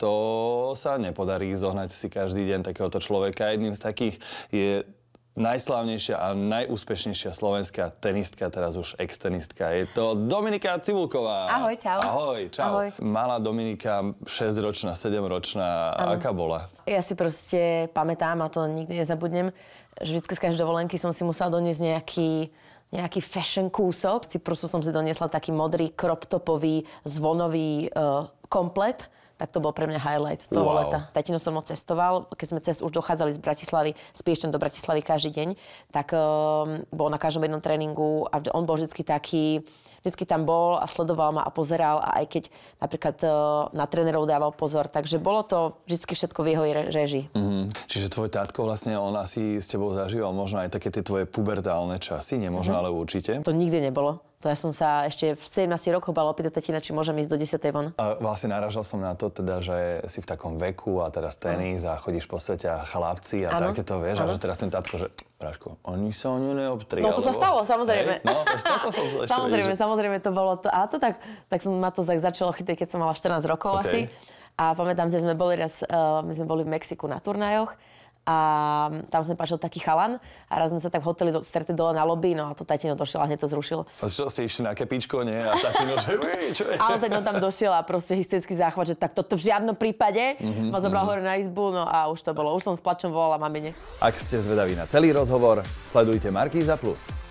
to sa nepodarí zohnať si každý deň takéhoto človeka. Jedným z takých je najslávnejšia a najúspešnejšia slovenská tenistka, teraz už extenistka. Je to Dominika Cibulková. Ahoj, čau. Ahoj, čau. Ahoj. Malá Dominika, 6-ročná, 7-ročná, aká bola? Ja si proste pamätám a to nikdy nezabudnem, že vždy z každej dovolenky som si musela doniesť nejaký nejaký fashion kúsok. Z Cyprusu som si doniesla taký modrý kroptopový zvonový e, komplet tak to bol pre mňa highlight toho wow. leta. Tatino som moc cestoval, keď sme cez už dochádzali z Bratislavy, z Piešťan do Bratislavy každý deň, tak um, bol na každom jednom tréningu a on bol vždycky taký, vždycky tam bol a sledoval ma a pozeral a aj keď napríklad uh, na trénerov dával pozor, takže bolo to vždy všetko v jeho režii. Mm-hmm. Čiže tvoj tátko vlastne, on asi s tebou zažíval možno aj také tie tvoje pubertálne časy, nemožno, mm-hmm. ale určite. To nikdy nebolo to ja som sa ešte v 17 rokoch bala opýtať tatina, či môžem ísť do 10. von. A vlastne naražal som na to, teda, že si v takom veku a teraz tenis a chodíš po svete a chlapci a ano. takéto, vieš, ano. a že teraz ten tatko, že Práško, oni sa o ňu neobtri. No to sa stalo, samozrejme. Hej, no, som samozrejme, že... samozrejme to bolo to. A to tak, tak som, ma to tak začalo chytať, keď som mala 14 rokov okay. asi. A pamätám si, že sme boli raz, uh, my sme boli v Mexiku na turnajoch a tam sme pašil taký chalan a raz sme sa tak v hoteli do, stretli dole na lobby, no a to tatino došiel a hneď to zrušil. A čo ste išli na kepičko, nie? A tatino, že čo je? Ale tak tam došiel a proste hysterický záchvat, že tak toto v žiadnom prípade. Mm-hmm, ma zobral mm-hmm. hore na izbu, no a už to bolo. Už som s plačom volala mamine. Ak ste zvedaví na celý rozhovor, sledujte Markýza Plus.